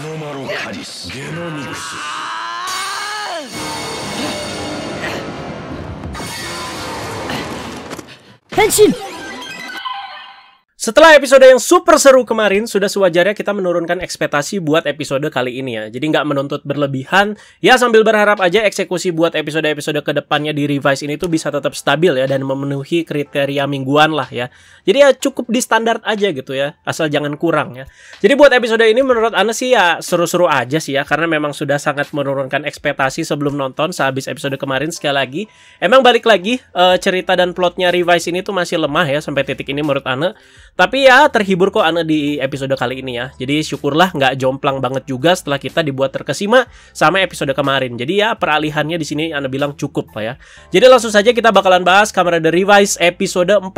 ノマロカリスゲノミクス変身 Setelah episode yang super seru kemarin, sudah sewajarnya kita menurunkan ekspektasi buat episode kali ini ya. Jadi nggak menuntut berlebihan. Ya sambil berharap aja eksekusi buat episode-episode kedepannya di revise ini tuh bisa tetap stabil ya dan memenuhi kriteria mingguan lah ya. Jadi ya cukup di standar aja gitu ya, asal jangan kurang ya. Jadi buat episode ini menurut Anda sih ya seru-seru aja sih ya, karena memang sudah sangat menurunkan ekspektasi sebelum nonton sehabis episode kemarin sekali lagi. Emang balik lagi eh, cerita dan plotnya revise ini tuh masih lemah ya sampai titik ini menurut Anda. Tapi ya terhibur kok Ana di episode kali ini ya. Jadi syukurlah nggak jomplang banget juga setelah kita dibuat terkesima sama episode kemarin. Jadi ya peralihannya di sini Ana bilang cukup lah ya. Jadi langsung saja kita bakalan bahas Kamera The Revise episode 43.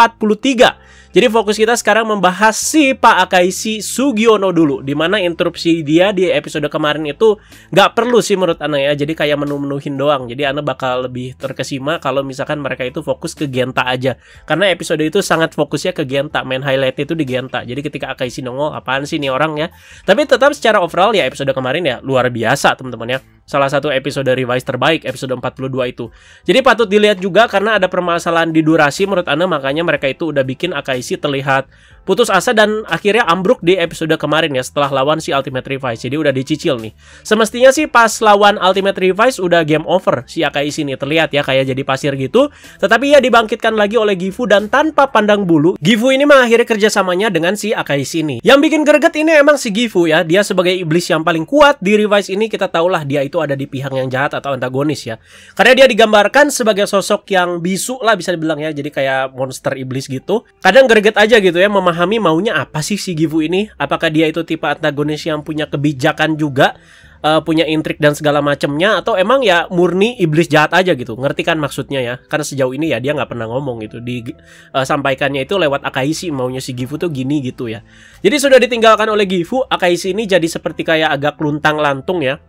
Jadi fokus kita sekarang membahas si Pak Akaisi Sugiono dulu. Dimana interupsi dia di episode kemarin itu nggak perlu sih menurut Ana ya. Jadi kayak menu-menuhin doang. Jadi Ana bakal lebih terkesima kalau misalkan mereka itu fokus ke Genta aja. Karena episode itu sangat fokusnya ke Genta, main highlight itu di Genta. Jadi ketika Akai nongol apaan sih nih orang ya. Tapi tetap secara overall ya episode kemarin ya luar biasa teman-teman ya. Salah satu episode revise terbaik episode 42 itu. Jadi patut dilihat juga karena ada permasalahan di durasi menurut Anda makanya mereka itu udah bikin Akaishi terlihat putus asa dan akhirnya ambruk di episode kemarin ya setelah lawan si Ultimate Revise. Jadi udah dicicil nih. Semestinya sih pas lawan Ultimate Revise udah game over si Akaishi nih terlihat ya kayak jadi pasir gitu. Tetapi ya dibangkitkan lagi oleh Gifu dan tanpa pandang bulu, Gifu ini mengakhiri kerja kerjasamanya dengan si Akaishi ini. Yang bikin greget ini emang si Gifu ya. Dia sebagai iblis yang paling kuat di Revice ini kita tahulah dia itu ada di pihak yang jahat atau antagonis ya. Karena dia digambarkan sebagai sosok yang bisu lah bisa dibilang ya. Jadi kayak monster iblis gitu. Kadang greget aja gitu ya memahami maunya apa sih si Gifu ini. Apakah dia itu tipe antagonis yang punya kebijakan juga uh, punya intrik dan segala macemnya atau emang ya murni iblis jahat aja gitu ngerti kan maksudnya ya karena sejauh ini ya dia nggak pernah ngomong gitu disampaikannya eh, uh, itu lewat Akaisi maunya si Gifu tuh gini gitu ya jadi sudah ditinggalkan oleh Gifu Akaisi ini jadi seperti kayak agak luntang lantung ya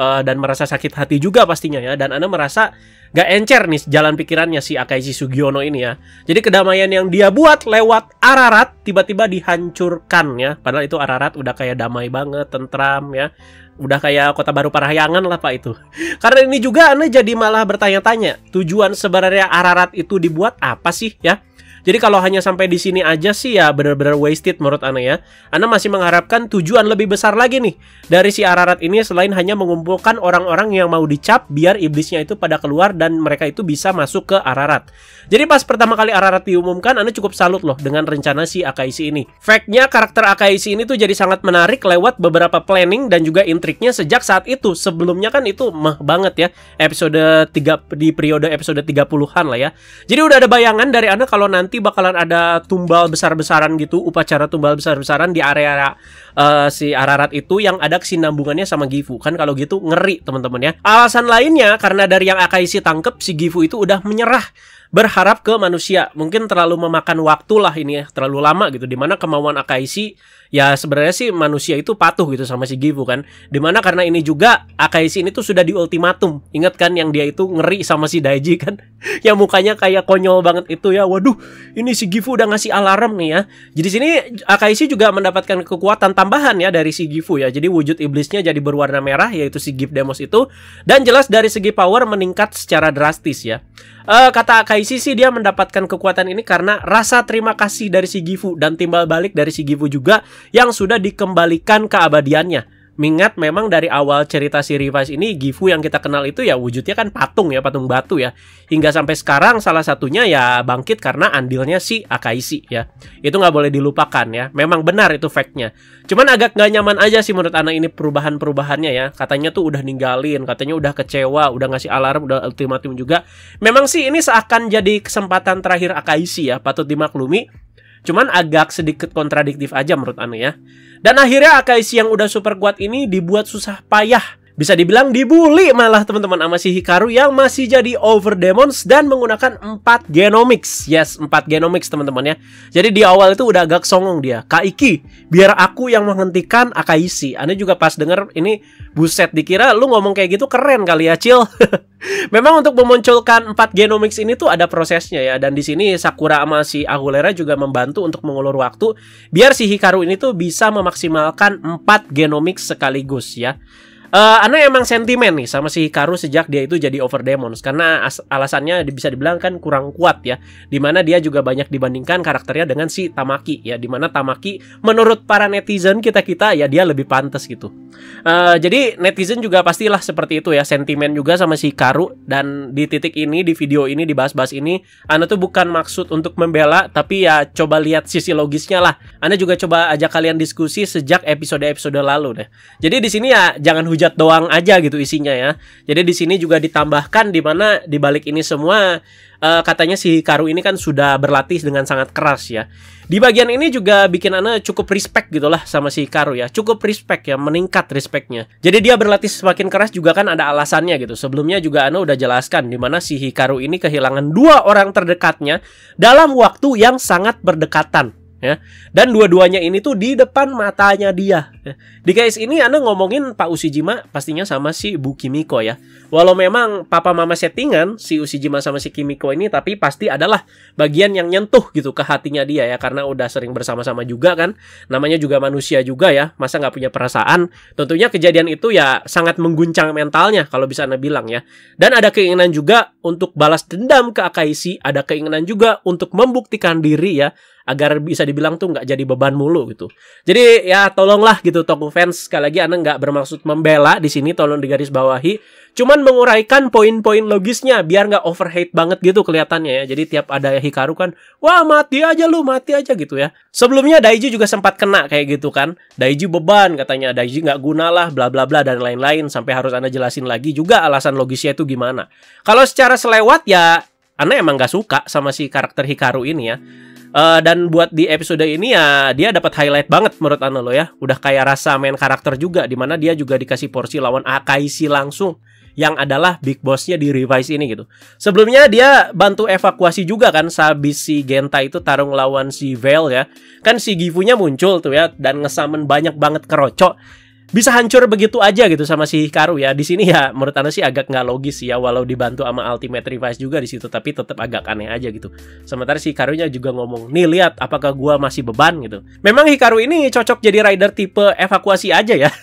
uh, dan merasa sakit hati juga pastinya ya dan Anda merasa gak encer nih jalan pikirannya si Akaisi Sugiono ini ya jadi kedamaian yang dia buat lewat Ararat tiba-tiba dihancurkan ya padahal itu Ararat udah kayak damai banget tentram ya udah kayak kota baru Parahyangan lah pak itu. Karena ini juga anda jadi malah bertanya-tanya tujuan sebenarnya Ararat itu dibuat apa sih ya? Jadi kalau hanya sampai di sini aja sih ya benar-benar wasted menurut Ana ya. Ana masih mengharapkan tujuan lebih besar lagi nih dari si Ararat ini selain hanya mengumpulkan orang-orang yang mau dicap biar iblisnya itu pada keluar dan mereka itu bisa masuk ke Ararat. Jadi pas pertama kali Ararat diumumkan, Ana cukup salut loh dengan rencana si Akaisi ini. Factnya karakter Akaisi ini tuh jadi sangat menarik lewat beberapa planning dan juga intriknya sejak saat itu. Sebelumnya kan itu mah banget ya episode 3 di periode episode 30-an lah ya. Jadi udah ada bayangan dari Ana kalau nanti nanti bakalan ada tumbal besar-besaran gitu, upacara tumbal besar-besaran di area uh, si Ararat itu yang ada kesinambungannya sama Gifu. Kan kalau gitu ngeri, teman-teman ya. Alasan lainnya karena dari yang Akaishi tangkep si Gifu itu udah menyerah berharap ke manusia. Mungkin terlalu memakan waktu lah ini ya, terlalu lama gitu. Dimana kemauan Akaisi ya sebenarnya sih manusia itu patuh gitu sama si Gifu kan. Dimana karena ini juga Akaisi ini tuh sudah di ultimatum. Ingat kan yang dia itu ngeri sama si Daiji kan. yang mukanya kayak konyol banget itu ya. Waduh, ini si Gifu udah ngasih alarm nih ya. Jadi sini Akaisi juga mendapatkan kekuatan tambahan ya dari si Gifu ya. Jadi wujud iblisnya jadi berwarna merah yaitu si Gif Demos itu dan jelas dari segi power meningkat secara drastis ya. Uh, kata Akaisi sih dia mendapatkan kekuatan ini karena rasa terima kasih dari si Gifu dan timbal balik dari si Gifu juga yang sudah dikembalikan ke abadiannya mengingat memang dari awal cerita si Rivas ini Gifu yang kita kenal itu ya wujudnya kan patung ya, patung batu ya. Hingga sampai sekarang salah satunya ya bangkit karena andilnya si Akaisi ya. Itu nggak boleh dilupakan ya. Memang benar itu fact Cuman agak nggak nyaman aja sih menurut anak ini perubahan-perubahannya ya. Katanya tuh udah ninggalin, katanya udah kecewa, udah ngasih alarm, udah ultimatum juga. Memang sih ini seakan jadi kesempatan terakhir Akaisi ya, patut dimaklumi Cuman agak sedikit kontradiktif aja menurut Anu ya. Dan akhirnya Akaishi yang udah super kuat ini dibuat susah payah bisa dibilang dibully malah teman-teman sama si Hikaru yang masih jadi over demons dan menggunakan 4 genomics. Yes, 4 genomics teman-teman ya. Jadi di awal itu udah agak songong dia. Kaiki, biar aku yang menghentikan Akaisi. Anda juga pas denger ini buset dikira lu ngomong kayak gitu keren kali ya, Cil. Memang untuk memunculkan 4 genomics ini tuh ada prosesnya ya dan di sini Sakura sama si juga membantu untuk mengulur waktu biar si Hikaru ini tuh bisa memaksimalkan 4 genomics sekaligus ya. Uh, Ana emang sentimen nih sama si Karu sejak dia itu jadi over demons karena alasannya bisa dibilang kan kurang kuat ya. Dimana dia juga banyak dibandingkan karakternya dengan si Tamaki ya. Dimana Tamaki menurut para netizen kita kita ya dia lebih pantas gitu. Uh, jadi netizen juga pastilah seperti itu ya sentimen juga sama si Karu dan di titik ini di video ini dibahas-bahas ini Ana tuh bukan maksud untuk membela tapi ya coba lihat sisi logisnya lah. Ana juga coba ajak kalian diskusi sejak episode-episode lalu deh. Jadi di sini ya jangan hujan hujat doang aja gitu isinya ya. Jadi di sini juga ditambahkan di mana di balik ini semua uh, katanya si Karu ini kan sudah berlatih dengan sangat keras ya. Di bagian ini juga bikin Ana cukup respect gitu lah sama si Karu ya. Cukup respect ya, meningkat respectnya. Jadi dia berlatih semakin keras juga kan ada alasannya gitu. Sebelumnya juga Ana udah jelaskan di mana si Hikaru ini kehilangan dua orang terdekatnya dalam waktu yang sangat berdekatan ya. Dan dua-duanya ini tuh di depan matanya dia. Di case ini Anda ngomongin Pak Usijima pastinya sama si Bu Kimiko ya. Walau memang papa mama settingan si Usijima sama si Kimiko ini tapi pasti adalah bagian yang nyentuh gitu ke hatinya dia ya karena udah sering bersama-sama juga kan. Namanya juga manusia juga ya, masa nggak punya perasaan. Tentunya kejadian itu ya sangat mengguncang mentalnya kalau bisa Anda bilang ya. Dan ada keinginan juga untuk balas dendam ke Akaishi, ada keinginan juga untuk membuktikan diri ya agar bisa dibilang tuh nggak jadi beban mulu gitu. Jadi ya tolonglah gitu toko fans sekali lagi Anda nggak bermaksud membela di sini tolong digarisbawahi. Cuman menguraikan poin-poin logisnya biar nggak overheat banget gitu kelihatannya ya. Jadi tiap ada Hikaru kan, wah mati aja lu, mati aja gitu ya. Sebelumnya Daiji juga sempat kena kayak gitu kan. Daiji beban katanya, Daiji nggak gunalah, bla bla bla dan lain-lain sampai harus Anda jelasin lagi juga alasan logisnya itu gimana. Kalau secara selewat ya Anda emang nggak suka sama si karakter Hikaru ini ya. Uh, dan buat di episode ini ya dia dapat highlight banget menurut lo ya. Udah kayak rasa main karakter juga dimana dia juga dikasih porsi lawan Akaisi langsung yang adalah big bossnya di Revise ini gitu. Sebelumnya dia bantu evakuasi juga kan sehabis si Genta itu tarung lawan si Vale ya. Kan si Gifunya muncul tuh ya dan ngesamen banyak banget kerocok bisa hancur begitu aja gitu sama si Karu ya. Di sini ya menurut Anda sih agak nggak logis ya walau dibantu sama Ultimate Revive juga di situ tapi tetap agak aneh aja gitu. Sementara si Karunya juga ngomong, "Nih lihat apakah gua masih beban?" gitu. Memang Hikaru ini cocok jadi rider tipe evakuasi aja ya.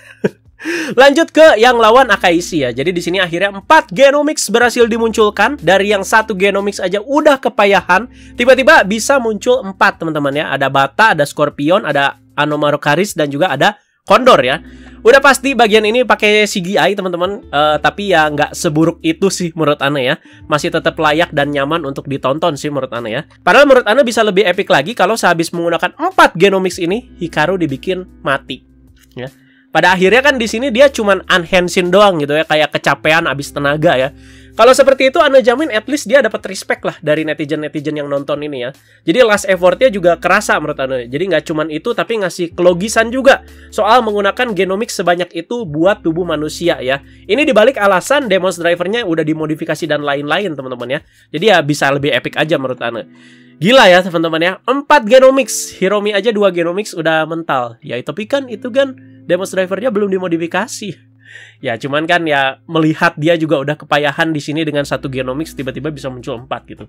Lanjut ke yang lawan Akaishi ya. Jadi di sini akhirnya 4 genomics berhasil dimunculkan dari yang satu genomics aja udah kepayahan, tiba-tiba bisa muncul 4 teman-teman ya. Ada Bata, ada Scorpion, ada Anomarokaris dan juga ada kondor ya. Udah pasti bagian ini pakai CGI teman-teman, uh, tapi ya nggak seburuk itu sih menurut Ana ya. Masih tetap layak dan nyaman untuk ditonton sih menurut Ana ya. Padahal menurut Ana bisa lebih epic lagi kalau sehabis menggunakan empat genomics ini, Hikaru dibikin mati. Ya. Pada akhirnya kan di sini dia cuman unhensin doang gitu ya, kayak kecapean abis tenaga ya. Kalau seperti itu Anda jamin at least dia dapat respect lah dari netizen-netizen yang nonton ini ya. Jadi last effortnya juga kerasa menurut Anda. Jadi nggak cuman itu tapi ngasih kelogisan juga soal menggunakan genomik sebanyak itu buat tubuh manusia ya. Ini dibalik alasan Demos drivernya udah dimodifikasi dan lain-lain teman-teman ya. Jadi ya bisa lebih epic aja menurut Anda. Gila ya teman-teman ya. 4 genomics. Hiromi aja dua genomics udah mental. Ya itu tapi kan itu kan Demos drivernya belum dimodifikasi ya cuman kan ya melihat dia juga udah kepayahan di sini dengan satu genomics tiba-tiba bisa muncul empat gitu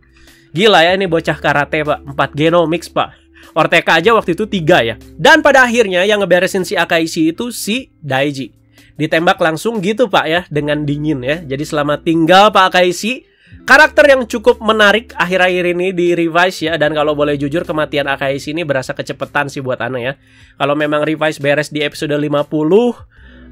gila ya ini bocah karate pak empat genomics pak Ortega aja waktu itu tiga ya dan pada akhirnya yang ngeberesin si Akaishi itu si Daiji ditembak langsung gitu pak ya dengan dingin ya jadi selama tinggal Pak Akaishi Karakter yang cukup menarik akhir-akhir ini di revise ya dan kalau boleh jujur kematian Akaishi ini berasa kecepetan sih buat Ana ya. Kalau memang revise beres di episode 50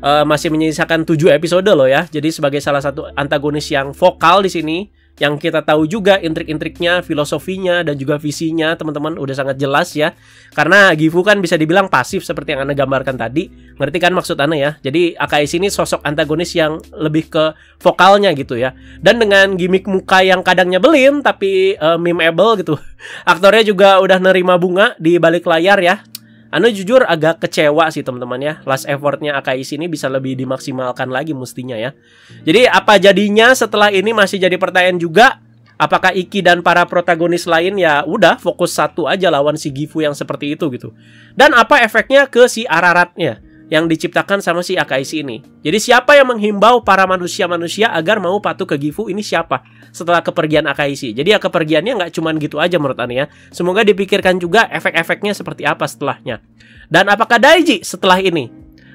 uh, masih menyisakan 7 episode loh ya. Jadi sebagai salah satu antagonis yang vokal di sini yang kita tahu juga intrik-intriknya, filosofinya dan juga visinya teman-teman udah sangat jelas ya. Karena Gifu kan bisa dibilang pasif seperti yang Anda gambarkan tadi. Ngerti kan maksud Anda ya? Jadi Akai ini sosok antagonis yang lebih ke vokalnya gitu ya. Dan dengan gimmick muka yang kadang nyebelin tapi uh, memeable gitu. Aktornya juga udah nerima bunga di balik layar ya. Anda jujur agak kecewa sih teman-teman ya. Last effortnya AKIS sini bisa lebih dimaksimalkan lagi mestinya ya. Jadi apa jadinya setelah ini masih jadi pertanyaan juga. Apakah Iki dan para protagonis lain ya udah fokus satu aja lawan si Gifu yang seperti itu gitu. Dan apa efeknya ke si Araratnya? yang diciptakan sama si Akaishi ini. Jadi siapa yang menghimbau para manusia-manusia agar mau patuh ke Gifu ini siapa? Setelah kepergian Akaisi. Jadi ya kepergiannya nggak cuma gitu aja menurut Ani ya. Semoga dipikirkan juga efek-efeknya seperti apa setelahnya. Dan apakah Daiji setelah ini?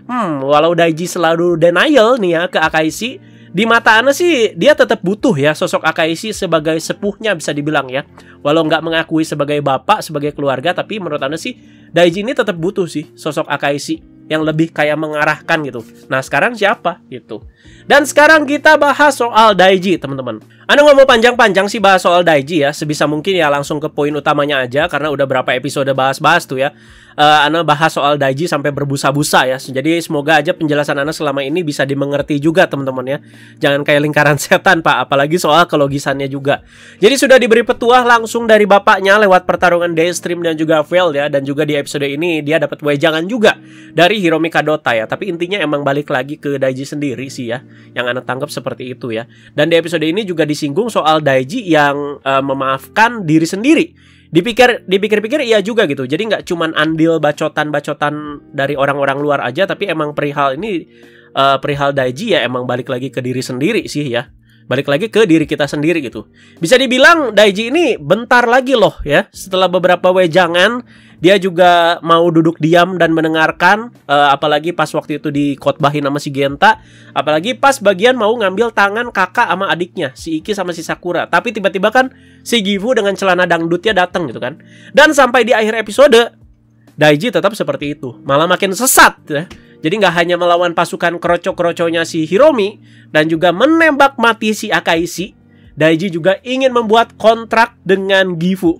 Hmm, walau Daiji selalu denial nih ya ke Akaisi. di mata Ana sih dia tetap butuh ya sosok Akaisi sebagai sepuhnya bisa dibilang ya. Walau nggak mengakui sebagai bapak, sebagai keluarga, tapi menurut Ana sih Daiji ini tetap butuh sih sosok Akaisi yang lebih kayak mengarahkan gitu. Nah sekarang siapa gitu? Dan sekarang kita bahas soal Daiji, teman-teman. Anda nggak mau panjang-panjang sih bahas soal Daiji ya, sebisa mungkin ya langsung ke poin utamanya aja karena udah berapa episode bahas-bahas tuh ya. Uh, eh, Anda bahas soal Daiji sampai berbusa-busa ya. Jadi semoga aja penjelasan Anda selama ini bisa dimengerti juga teman-teman ya. Jangan kayak lingkaran setan Pak, apalagi soal kelogisannya juga. Jadi sudah diberi petuah langsung dari bapaknya lewat pertarungan Daystream dan juga Veil ya dan juga di episode ini dia dapat wejangan juga dari Hiromi Kadota ya. Tapi intinya emang balik lagi ke Daiji sendiri sih ya yang anak tangkap seperti itu ya. Dan di episode ini juga disinggung soal Daiji yang uh, memaafkan diri sendiri. Dipikir dipikir-pikir iya juga gitu. Jadi nggak cuman andil bacotan-bacotan dari orang-orang luar aja, tapi emang perihal ini uh, perihal Daiji ya emang balik lagi ke diri sendiri sih ya balik lagi ke diri kita sendiri gitu. Bisa dibilang Daiji ini bentar lagi loh ya, setelah beberapa wejangan dia juga mau duduk diam dan mendengarkan uh, apalagi pas waktu itu dikotbahin sama si Genta, apalagi pas bagian mau ngambil tangan kakak sama adiknya, si Iki sama si Sakura. Tapi tiba-tiba kan si Gifu dengan celana dangdutnya datang gitu kan. Dan sampai di akhir episode Daiji tetap seperti itu, malah makin sesat ya jadi nggak hanya melawan pasukan kroco-kroconya si Hiromi dan juga menembak mati si Akaishi, Daiji juga ingin membuat kontrak dengan Gifu.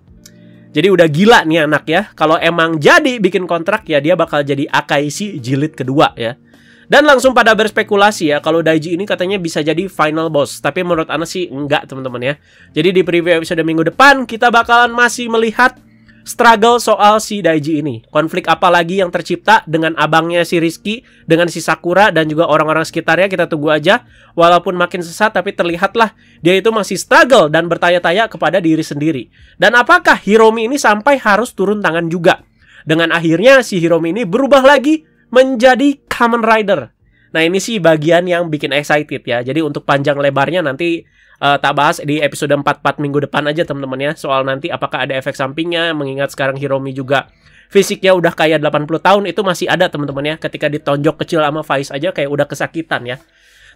Jadi udah gila nih anak ya. Kalau emang jadi bikin kontrak ya dia bakal jadi Akaishi jilid kedua ya. Dan langsung pada berspekulasi ya kalau Daiji ini katanya bisa jadi final boss. Tapi menurut Ana sih enggak teman-teman ya. Jadi di preview episode minggu depan kita bakalan masih melihat struggle soal si Daiji ini. Konflik apa lagi yang tercipta dengan abangnya si Rizky, dengan si Sakura dan juga orang-orang sekitarnya kita tunggu aja. Walaupun makin sesat tapi terlihatlah dia itu masih struggle dan bertanya-tanya kepada diri sendiri. Dan apakah Hiromi ini sampai harus turun tangan juga? Dengan akhirnya si Hiromi ini berubah lagi menjadi Kamen Rider Nah ini sih bagian yang bikin excited ya. Jadi untuk panjang lebarnya nanti uh, tak bahas di episode 44 minggu depan aja teman-teman ya. Soal nanti apakah ada efek sampingnya mengingat sekarang Hiromi juga fisiknya udah kayak 80 tahun itu masih ada teman-teman ya. Ketika ditonjok kecil sama Faiz aja kayak udah kesakitan ya.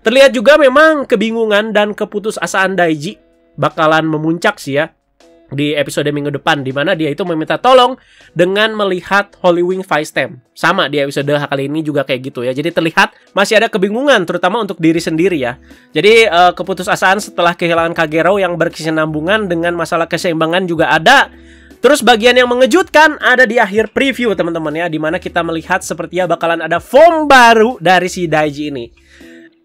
Terlihat juga memang kebingungan dan keputusasaan Daiji bakalan memuncak sih ya di episode minggu depan di mana dia itu meminta tolong dengan melihat Holy Wing Five Stem. Sama di episode kali ini juga kayak gitu ya. Jadi terlihat masih ada kebingungan terutama untuk diri sendiri ya. Jadi uh, keputusasaan setelah kehilangan Kagero yang berkesinambungan dengan masalah keseimbangan juga ada. Terus bagian yang mengejutkan ada di akhir preview teman-teman ya, di mana kita melihat sepertinya bakalan ada form baru dari si Daiji ini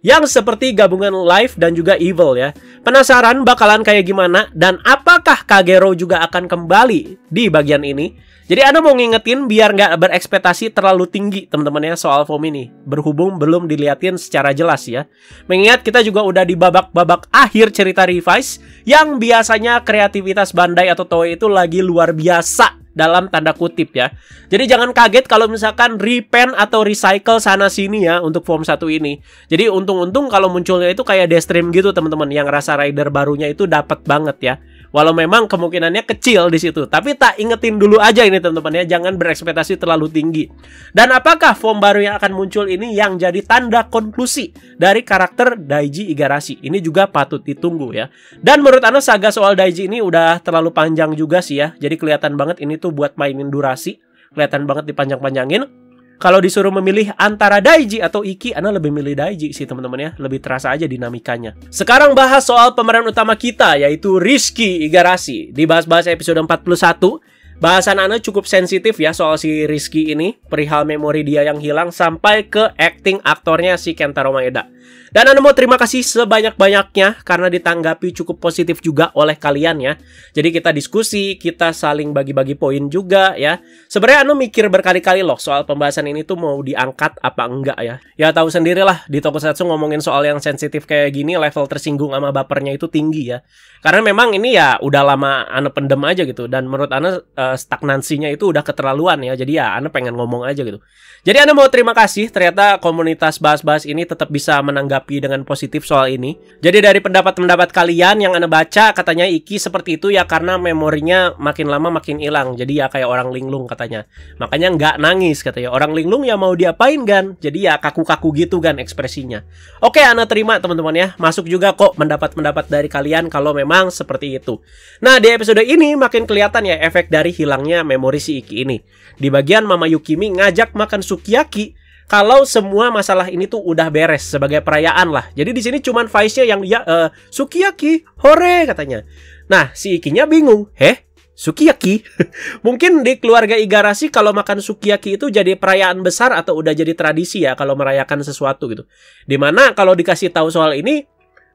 yang seperti gabungan Life dan juga Evil ya. Penasaran bakalan kayak gimana dan apakah Kagero juga akan kembali di bagian ini? Jadi Anda mau ngingetin biar nggak berekspektasi terlalu tinggi teman-teman ya soal form ini. Berhubung belum diliatin secara jelas ya. Mengingat kita juga udah di babak-babak akhir cerita Revise yang biasanya kreativitas Bandai atau Toei itu lagi luar biasa dalam tanda kutip ya. Jadi jangan kaget kalau misalkan repaint atau recycle sana sini ya untuk form satu ini. Jadi untung-untung kalau munculnya itu kayak Destream gitu teman-teman yang rasa rider barunya itu dapat banget ya. Walau memang kemungkinannya kecil di situ, tapi tak ingetin dulu aja ini teman-teman ya, jangan berekspektasi terlalu tinggi. Dan apakah form baru yang akan muncul ini yang jadi tanda konklusi dari karakter Daiji Igarashi? Ini juga patut ditunggu ya. Dan menurut Anda saga soal Daiji ini udah terlalu panjang juga sih ya. Jadi kelihatan banget ini tuh buat mainin durasi, kelihatan banget dipanjang-panjangin kalau disuruh memilih antara Daiji atau Iki, Anda lebih milih Daiji sih teman-teman ya. Lebih terasa aja dinamikanya. Sekarang bahas soal pemeran utama kita, yaitu Rizky Igarashi. Dibahas-bahas episode 41, Bahasan Anda cukup sensitif ya soal si Rizky ini, perihal memori dia yang hilang sampai ke acting aktornya si Kentaro Maeda. Dan Anemo terima kasih sebanyak-banyaknya karena ditanggapi cukup positif juga oleh kalian ya. Jadi kita diskusi, kita saling bagi-bagi poin juga ya. Sebenarnya Anu mikir berkali-kali loh soal pembahasan ini tuh mau diangkat apa enggak ya. Ya tahu sendirilah di toko Tokusatsu ngomongin soal yang sensitif kayak gini level tersinggung sama bapernya itu tinggi ya. Karena memang ini ya udah lama Anu pendem aja gitu dan menurut Anu stagnansinya itu udah keterlaluan ya. Jadi ya Anu pengen ngomong aja gitu. Jadi Anu mau terima kasih ternyata komunitas bahas-bahas ini tetap bisa menang menanggapi dengan positif soal ini. Jadi dari pendapat-pendapat kalian yang Anda baca katanya Iki seperti itu ya karena memorinya makin lama makin hilang. Jadi ya kayak orang linglung katanya. Makanya nggak nangis katanya. Orang linglung ya mau diapain kan? Jadi ya kaku-kaku gitu kan ekspresinya. Oke Anda terima teman-teman ya. Masuk juga kok pendapat-pendapat dari kalian kalau memang seperti itu. Nah di episode ini makin kelihatan ya efek dari hilangnya memori si Iki ini. Di bagian Mama Yukimi ngajak makan sukiyaki kalau semua masalah ini tuh udah beres sebagai perayaan lah. Jadi di sini cuman Vice-nya yang ya uh, sukiyaki, hore katanya. Nah, si Ikinya bingung. Heh, sukiyaki. Mungkin di keluarga Igarashi kalau makan sukiyaki itu jadi perayaan besar atau udah jadi tradisi ya kalau merayakan sesuatu gitu. Dimana kalau dikasih tahu soal ini,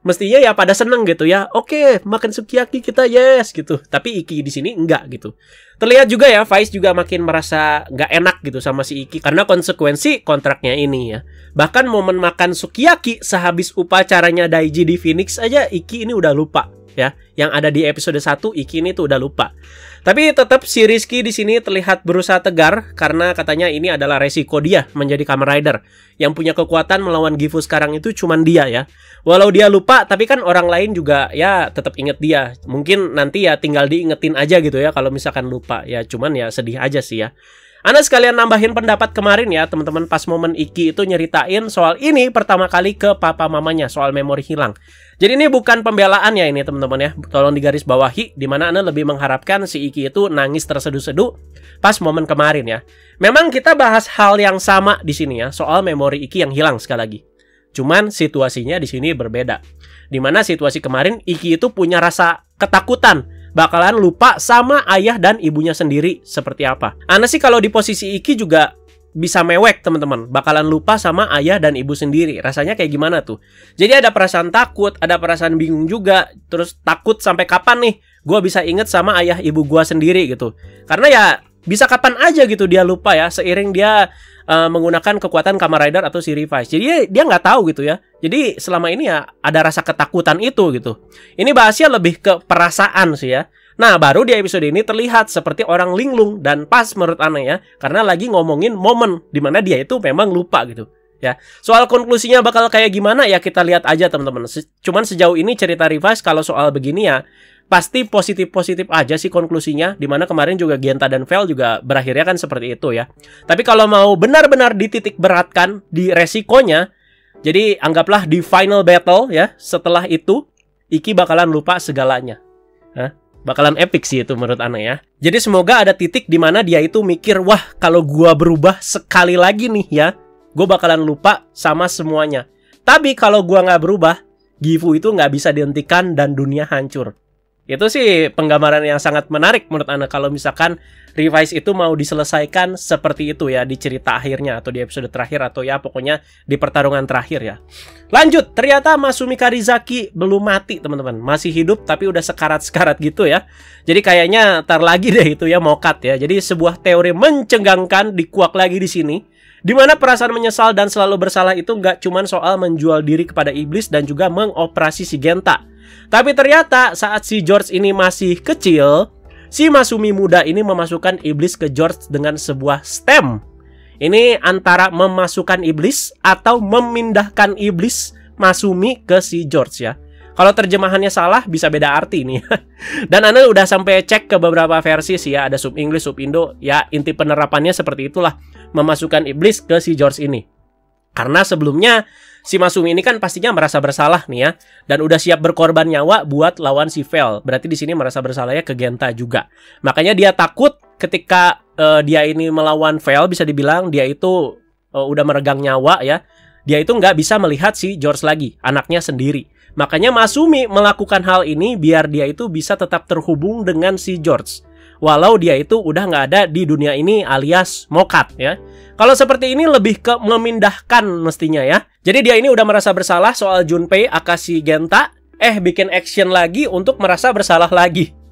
mestinya ya pada seneng gitu ya oke okay, makan sukiyaki kita yes gitu tapi Iki di sini enggak gitu terlihat juga ya Faiz juga makin merasa nggak enak gitu sama si Iki karena konsekuensi kontraknya ini ya bahkan momen makan sukiyaki sehabis upacaranya Daiji di Phoenix aja Iki ini udah lupa ya. Yang ada di episode 1 Iki ini tuh udah lupa. Tapi tetap si Rizky di sini terlihat berusaha tegar karena katanya ini adalah resiko dia menjadi Kamen Rider. Yang punya kekuatan melawan Gifu sekarang itu cuman dia ya. Walau dia lupa, tapi kan orang lain juga ya tetap inget dia. Mungkin nanti ya tinggal diingetin aja gitu ya kalau misalkan lupa. Ya cuman ya sedih aja sih ya. Anda sekalian nambahin pendapat kemarin ya teman-teman pas momen Iki itu nyeritain soal ini pertama kali ke papa mamanya soal memori hilang. Jadi ini bukan pembelaan ya ini teman-teman ya. Tolong digaris bawahi di mana Anda lebih mengharapkan si Iki itu nangis terseduh-seduh pas momen kemarin ya. Memang kita bahas hal yang sama di sini ya soal memori Iki yang hilang sekali lagi. Cuman situasinya di sini berbeda. di mana situasi kemarin Iki itu punya rasa ketakutan bakalan lupa sama ayah dan ibunya sendiri seperti apa. Ana sih kalau di posisi Iki juga bisa mewek teman-teman bakalan lupa sama ayah dan ibu sendiri rasanya kayak gimana tuh jadi ada perasaan takut ada perasaan bingung juga terus takut sampai kapan nih gue bisa inget sama ayah ibu gue sendiri gitu karena ya bisa kapan aja gitu dia lupa ya seiring dia uh, menggunakan kekuatan Kamar Rider atau si Revice. Jadi dia nggak tahu gitu ya. Jadi selama ini ya ada rasa ketakutan itu gitu. Ini bahasnya lebih ke perasaan sih ya. Nah, baru di episode ini terlihat seperti orang linglung dan pas menurut aneh ya, karena lagi ngomongin momen dimana dia itu memang lupa gitu. Ya, soal konklusinya bakal kayak gimana ya kita lihat aja teman-teman. Se cuman sejauh ini cerita Rivas kalau soal begini ya pasti positif-positif aja sih konklusinya dimana kemarin juga Genta dan Vel juga berakhirnya kan seperti itu ya tapi kalau mau benar-benar dititik beratkan di resikonya jadi anggaplah di final battle ya setelah itu Iki bakalan lupa segalanya Hah? bakalan epic sih itu menurut Ana ya jadi semoga ada titik dimana dia itu mikir wah kalau gua berubah sekali lagi nih ya gue bakalan lupa sama semuanya tapi kalau gua nggak berubah Gifu itu nggak bisa dihentikan dan dunia hancur itu sih penggambaran yang sangat menarik menurut Anda kalau misalkan revise itu mau diselesaikan seperti itu ya di cerita akhirnya atau di episode terakhir atau ya pokoknya di pertarungan terakhir ya. Lanjut, ternyata Masumi Karizaki belum mati teman-teman. Masih hidup tapi udah sekarat-sekarat gitu ya. Jadi kayaknya tar lagi deh itu ya mau cut ya. Jadi sebuah teori mencenggangkan dikuak lagi di sini. Dimana perasaan menyesal dan selalu bersalah itu nggak cuman soal menjual diri kepada iblis dan juga mengoperasi si Genta tapi ternyata saat si George ini masih kecil, si Masumi muda ini memasukkan iblis ke George dengan sebuah stem. Ini antara memasukkan iblis atau memindahkan iblis Masumi ke si George ya. Kalau terjemahannya salah bisa beda arti nih. Dan Anda udah sampai cek ke beberapa versi sih ya, ada sub Inggris, sub Indo, ya inti penerapannya seperti itulah memasukkan iblis ke si George ini. Karena sebelumnya si Masumi ini kan pastinya merasa bersalah nih ya dan udah siap berkorban nyawa buat lawan si Vel. Berarti di sini merasa bersalahnya ke Genta juga. Makanya dia takut ketika uh, dia ini melawan Vel bisa dibilang dia itu uh, udah meregang nyawa ya. Dia itu nggak bisa melihat si George lagi, anaknya sendiri. Makanya Masumi melakukan hal ini biar dia itu bisa tetap terhubung dengan si George walau dia itu udah nggak ada di dunia ini alias mokat ya. Kalau seperti ini lebih ke memindahkan mestinya ya. Jadi dia ini udah merasa bersalah soal Junpei Akashi Genta, eh bikin action lagi untuk merasa bersalah lagi.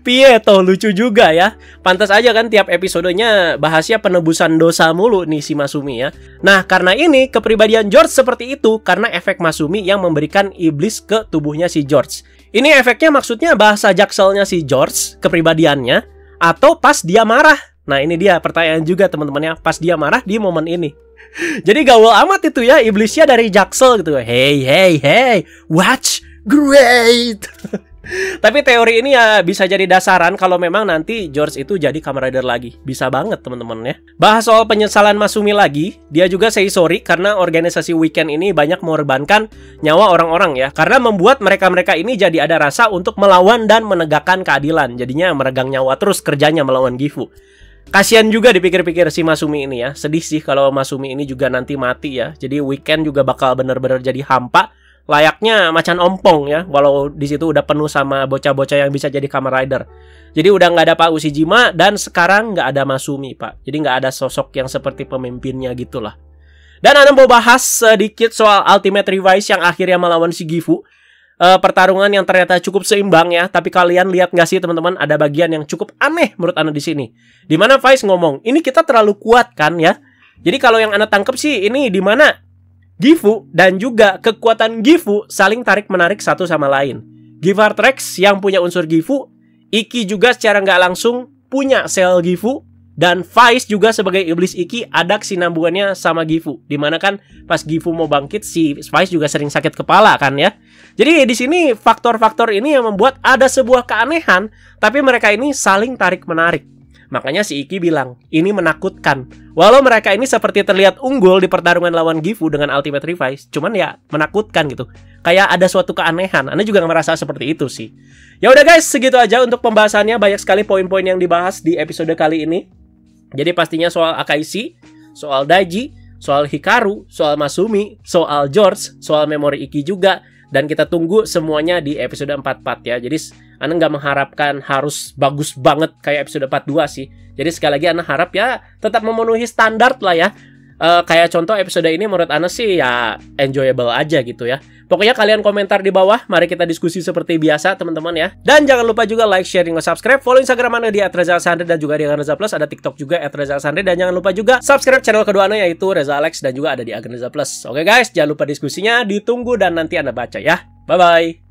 Piye toh lucu juga ya. Pantas aja kan tiap episodenya bahasnya penebusan dosa mulu nih si Masumi ya. Nah, karena ini kepribadian George seperti itu karena efek Masumi yang memberikan iblis ke tubuhnya si George. Ini efeknya maksudnya bahasa jakselnya si George, kepribadiannya atau pas dia marah. Nah, ini dia pertanyaan juga teman temannya pas dia marah di momen ini. Jadi gaul amat itu ya iblisnya dari jaksel gitu. Hey, hey, hey. Watch great. Tapi teori ini ya bisa jadi dasaran kalau memang nanti George itu jadi Kamen Rider lagi. Bisa banget teman-teman ya. Bahas soal penyesalan Masumi lagi, dia juga say sorry karena organisasi weekend ini banyak mengorbankan nyawa orang-orang ya. Karena membuat mereka-mereka ini jadi ada rasa untuk melawan dan menegakkan keadilan. Jadinya meregang nyawa terus kerjanya melawan Gifu. Kasian juga dipikir-pikir si Masumi ini ya. Sedih sih kalau Masumi ini juga nanti mati ya. Jadi weekend juga bakal bener-bener jadi hampa layaknya macan ompong ya walau di situ udah penuh sama bocah-bocah yang bisa jadi kamar rider jadi udah nggak ada Pak Ushijima dan sekarang nggak ada Masumi Pak jadi nggak ada sosok yang seperti pemimpinnya gitulah dan Anda mau bahas sedikit soal Ultimate Revise yang akhirnya melawan si Gifu e, pertarungan yang ternyata cukup seimbang ya, tapi kalian lihat nggak sih teman-teman ada bagian yang cukup aneh menurut Anda di sini. Dimana Vice ngomong, ini kita terlalu kuat kan ya. Jadi kalau yang Anda tangkep sih ini dimana Gifu dan juga kekuatan Gifu saling tarik-menarik satu sama lain. Trex yang punya unsur Gifu, Iki juga secara nggak langsung punya sel Gifu, dan Vice juga sebagai iblis Iki ada kesinambungannya sama Gifu. Dimana kan pas Gifu mau bangkit, si Vice juga sering sakit kepala kan ya. Jadi di sini faktor-faktor ini yang membuat ada sebuah keanehan, tapi mereka ini saling tarik-menarik. Makanya si Iki bilang, ini menakutkan. Walau mereka ini seperti terlihat unggul di pertarungan lawan Gifu dengan Ultimate Revive, cuman ya menakutkan gitu. Kayak ada suatu keanehan. Anda juga merasa seperti itu sih. Ya udah guys, segitu aja untuk pembahasannya. Banyak sekali poin-poin yang dibahas di episode kali ini. Jadi pastinya soal Akaishi, soal Daiji, soal Hikaru, soal Masumi, soal George, soal memori Iki juga, dan kita tunggu semuanya di episode 44 ya. Jadi Anda nggak mengharapkan harus bagus banget kayak episode 42 sih. Jadi sekali lagi Anda harap ya tetap memenuhi standar lah ya uh, kayak contoh episode ini menurut Anes sih ya enjoyable aja gitu ya. Pokoknya kalian komentar di bawah, mari kita diskusi seperti biasa teman-teman ya. Dan jangan lupa juga like, sharing, dan subscribe. Follow Instagram Anda di @rezalsandre dan juga di Reza Plus, ada TikTok juga @rezalsandre dan jangan lupa juga subscribe channel kedua Anda yaitu Reza Alex dan juga ada di Agenza Plus. Oke guys, jangan lupa diskusinya ditunggu dan nanti Anda baca ya. Bye bye.